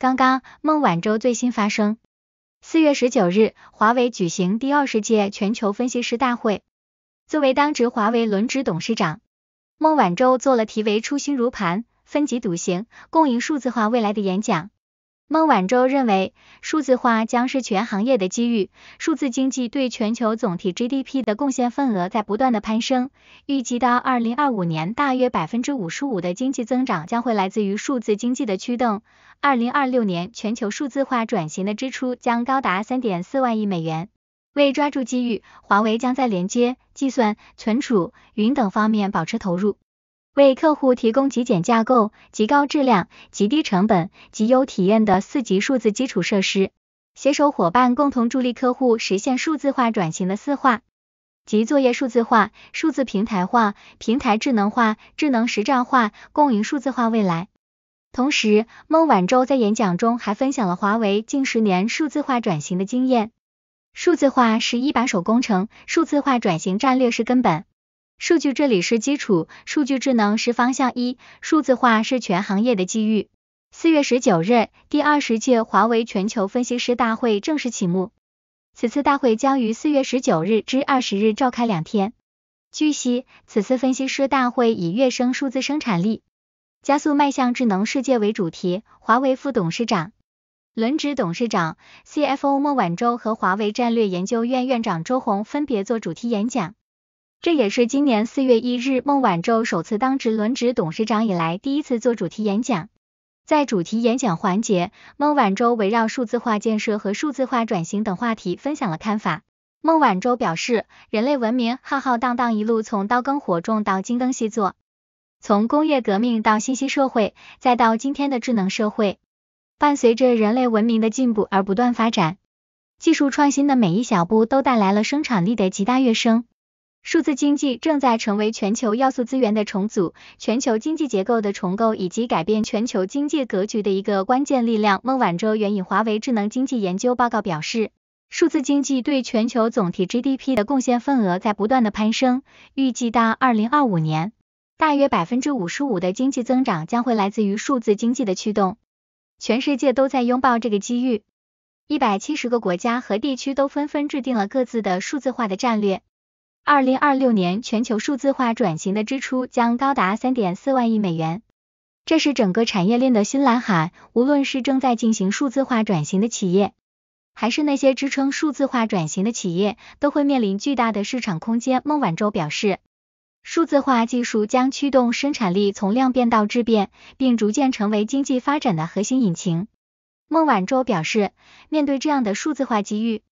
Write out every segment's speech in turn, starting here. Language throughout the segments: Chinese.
刚刚，孟晚舟最新发声。四月十九日，华为举行第二十届全球分析师大会，作为当值华为轮值董事长，孟晚舟做了题为“初心如磐，分级笃行，共赢数字化未来”的演讲。孟晚舟认为，数字化将是全行业的机遇。数字经济对全球总体 GDP 的贡献份额在不断的攀升，预计到二零二五年，大约百分之五十五的经济增长将会来自于数字经济的驱动。二零二六年，全球数字化转型的支出将高达三点四万亿美元。为抓住机遇，华为将在连接、计算、存储、云等方面保持投入。为客户提供极简架构、极高质量、极低成本、极优体验的四级数字基础设施，携手伙伴共同助力客户实现数字化转型的四化：即作业数字化、数字平台化、平台智能化、智能实战化，共赢数字化未来。同时，孟晚舟在演讲中还分享了华为近十年数字化转型的经验。数字化是一把手工程，数字化转型战略是根本。数据这里是基础，数据智能是方向一，数字化是全行业的机遇。四月十九日，第二十届华为全球分析师大会正式启幕。此次大会将于四月十九日至二十日召开两天。据悉，此次分析师大会以跃升数字生产力，加速迈向智能世界为主题。华为副董事长、轮值董事长、CFO 莫婉舟和华为战略研究院院长周红分别做主题演讲。这也是今年四月一日孟晚舟首次当职轮值董事长以来第一次做主题演讲。在主题演讲环节，孟晚舟围绕数字化建设和数字化转型等话题分享了看法。孟晚舟表示，人类文明浩浩荡荡一路从刀耕火种到精耕细作，从工业革命到信息社会，再到今天的智能社会，伴随着人类文明的进步而不断发展。技术创新的每一小步都带来了生产力的极大跃升。数字经济正在成为全球要素资源的重组、全球经济结构的重构以及改变全球经济格局的一个关键力量。孟晚舟援引华为智能经济研究报告表示，数字经济对全球总体 GDP 的贡献份额在不断的攀升，预计到二零二五年，大约百分之五十五的经济增长将会来自于数字经济的驱动。全世界都在拥抱这个机遇，一百七十个国家和地区都纷纷制定了各自的数字化的战略。二零二六年全球数字化转型的支出将高达三点四万亿美元，这是整个产业链的新蓝海。无论是正在进行数字化转型的企业，还是那些支撑数字化转型的企业，都会面临巨大的市场空间。孟晚舟表示，数字化技术将驱动生产力从量变到质变，并逐渐成为经济发展的核心引擎。孟晚舟表示，面对这样的数字化机遇，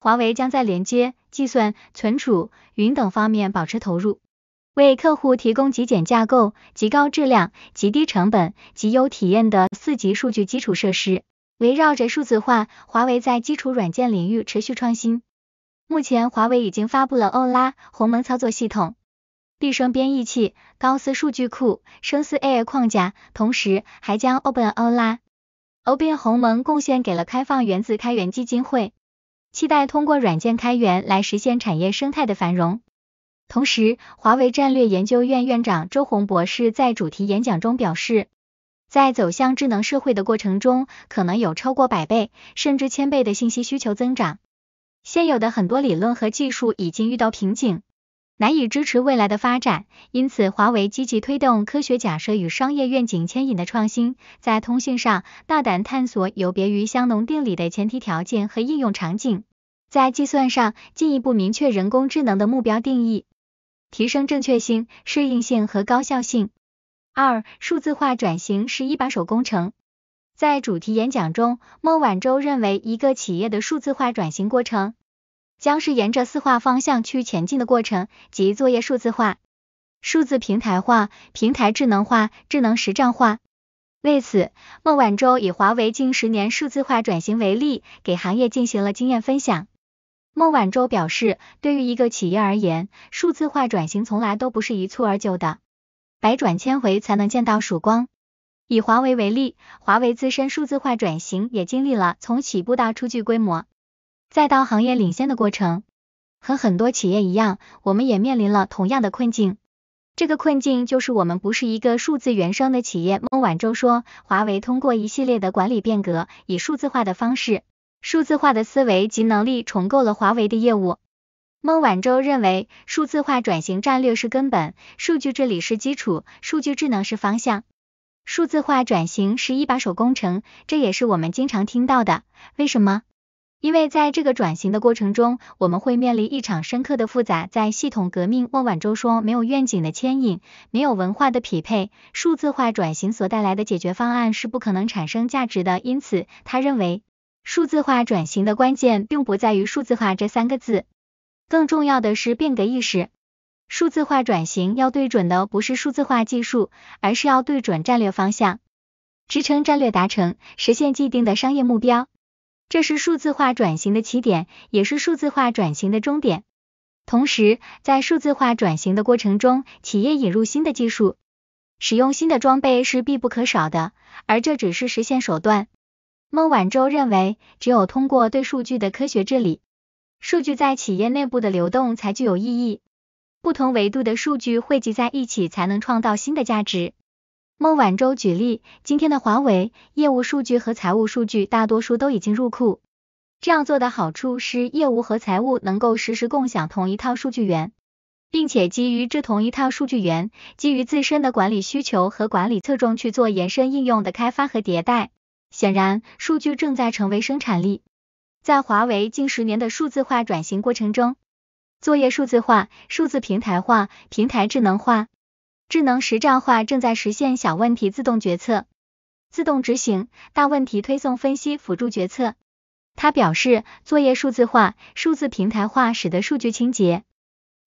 华为将在连接。计算、存储、云等方面保持投入，为客户提供极简架构、极高质量、极低成本、极优体验的四级数据基础设施。围绕着数字化，华为在基础软件领域持续创新。目前，华为已经发布了欧拉、鸿蒙操作系统、毕升编译器、高斯数据库、生思 AI 框架，同时还将 Open 欧拉、Open 鸿蒙贡献给了开放原子开源基金会。期待通过软件开源来实现产业生态的繁荣。同时，华为战略研究院院长周宏博士在主题演讲中表示，在走向智能社会的过程中，可能有超过百倍甚至千倍的信息需求增长，现有的很多理论和技术已经遇到瓶颈。难以支持未来的发展，因此华为积极推动科学假设与商业愿景牵引的创新，在通信上大胆探索有别于香农定理的前提条件和应用场景，在计算上进一步明确人工智能的目标定义，提升正确性、适应性和高效性。二，数字化转型是一把手工程。在主题演讲中，孟晚舟认为一个企业的数字化转型过程。将是沿着四化方向去前进的过程，即作业数字化、数字平台化、平台智能化、智能实战化。为此，孟晚舟以华为近十年数字化转型为例，给行业进行了经验分享。孟晚舟表示，对于一个企业而言，数字化转型从来都不是一蹴而就的，百转千回才能见到曙光。以华为为例，华为自身数字化转型也经历了从起步到初具规模。再到行业领先的过程，和很多企业一样，我们也面临了同样的困境。这个困境就是我们不是一个数字原生的企业。孟晚舟说，华为通过一系列的管理变革，以数字化的方式、数字化的思维及能力重构了华为的业务。孟晚舟认为，数字化转型战略是根本，数据治理是基础，数据智能是方向。数字化转型是一把手工程，这也是我们经常听到的。为什么？因为在这个转型的过程中，我们会面临一场深刻的复杂。在系统革命，孟晚舟说，没有愿景的牵引，没有文化的匹配，数字化转型所带来的解决方案是不可能产生价值的。因此，他认为，数字化转型的关键并不在于数字化这三个字，更重要的是变革意识。数字化转型要对准的不是数字化技术，而是要对准战略方向，支撑战略达成，实现既定的商业目标。这是数字化转型的起点，也是数字化转型的终点。同时，在数字化转型的过程中，企业引入新的技术、使用新的装备是必不可少的，而这只是实现手段。孟晚舟认为，只有通过对数据的科学治理，数据在企业内部的流动才具有意义，不同维度的数据汇集在一起，才能创造新的价值。孟晚舟举例，今天的华为业务数据和财务数据大多数都已经入库。这样做的好处是业务和财务能够实时共享同一套数据源，并且基于这同一套数据源，基于自身的管理需求和管理侧重去做延伸应用的开发和迭代。显然，数据正在成为生产力。在华为近十年的数字化转型过程中，作业数字化、数字平台化、平台智能化。智能实战化正在实现小问题自动决策、自动执行，大问题推送分析辅助决策。他表示，作业数字化、数字平台化使得数据清洁、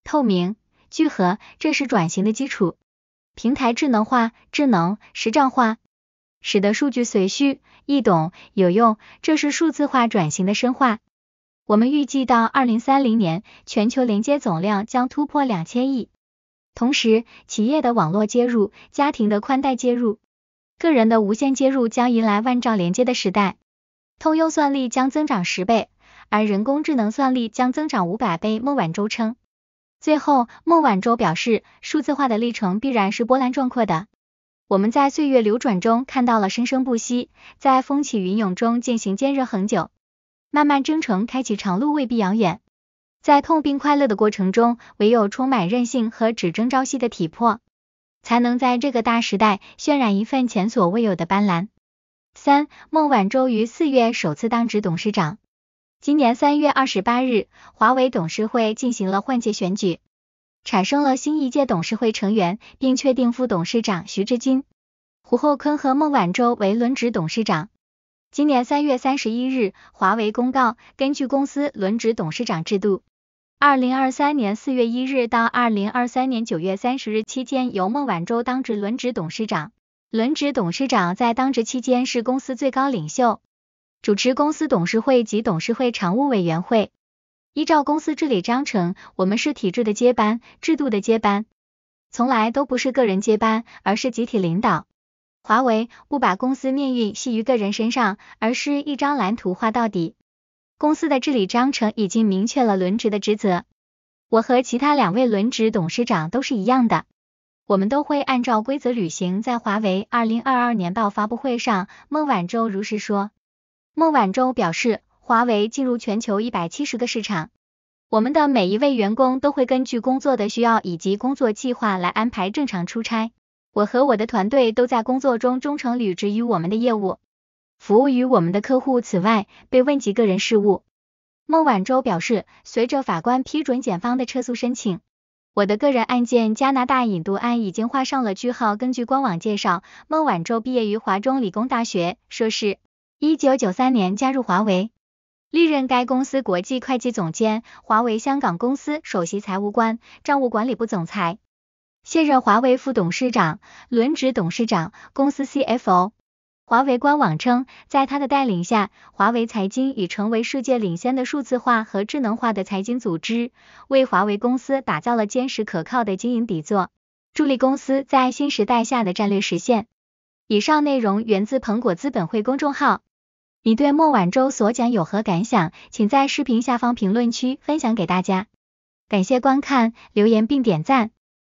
透明、聚合，这是转型的基础。平台智能化、智能实战化，使得数据随需、易懂、有用，这是数字化转型的深化。我们预计到二零三零年，全球连接总量将突破两千亿。同时，企业的网络接入、家庭的宽带接入、个人的无线接入将迎来万兆连接的时代，通用算力将增长十倍，而人工智能算力将增长五百倍。孟晚舟称，最后，孟晚舟表示，数字化的历程必然是波澜壮阔的，我们在岁月流转中看到了生生不息，在风起云涌中渐行坚韧恒久，漫漫征程开启长路未必遥远。在痛并快乐的过程中，唯有充满韧性和只争朝夕的体魄，才能在这个大时代渲染一份前所未有的斑斓。三，孟晚舟于四月首次当值董事长。今年三月二十八日，华为董事会进行了换届选举，产生了新一届董事会成员，并确定副董事长徐志军、胡厚昆和孟晚舟为轮值董事长。今年三月三十一日，华为公告，根据公司轮值董事长制度。二零二三年四月一日到二零二三年九月三十日期间，由孟晚舟当值轮值董事长。轮值董事长在当职期间是公司最高领袖，主持公司董事会及董事会常务委员会。依照公司治理章程，我们是体制的接班，制度的接班，从来都不是个人接班，而是集体领导。华为不把公司命运系于个人身上，而是一张蓝图画到底。公司的治理章程已经明确了轮值的职责，我和其他两位轮值董事长都是一样的，我们都会按照规则履行。在华为二零二二年报发布会上，孟晚舟如是说。孟晚舟表示，华为进入全球一百七十个市场，我们的每一位员工都会根据工作的需要以及工作计划来安排正常出差。我和我的团队都在工作中忠诚履职于我们的业务。服务于我们的客户。此外，被问及个人事务，孟晚舟表示，随着法官批准检方的撤诉申请，我的个人案件——加拿大引渡案已经画上了句号。根据官网介绍，孟晚舟毕业于华中理工大学，硕士。一九九三年加入华为，历任该公司国际会计总监、华为香港公司首席财务官、账务管理部总裁，现任华为副董事长、轮值董事长、公司 CFO。华为官网称，在他的带领下，华为财经已成为世界领先的数字化和智能化的财经组织，为华为公司打造了坚实可靠的经营底座，助力公司在新时代下的战略实现。以上内容源自鹏果资本会公众号。你对莫晚舟所讲有何感想？请在视频下方评论区分享给大家。感谢观看，留言并点赞。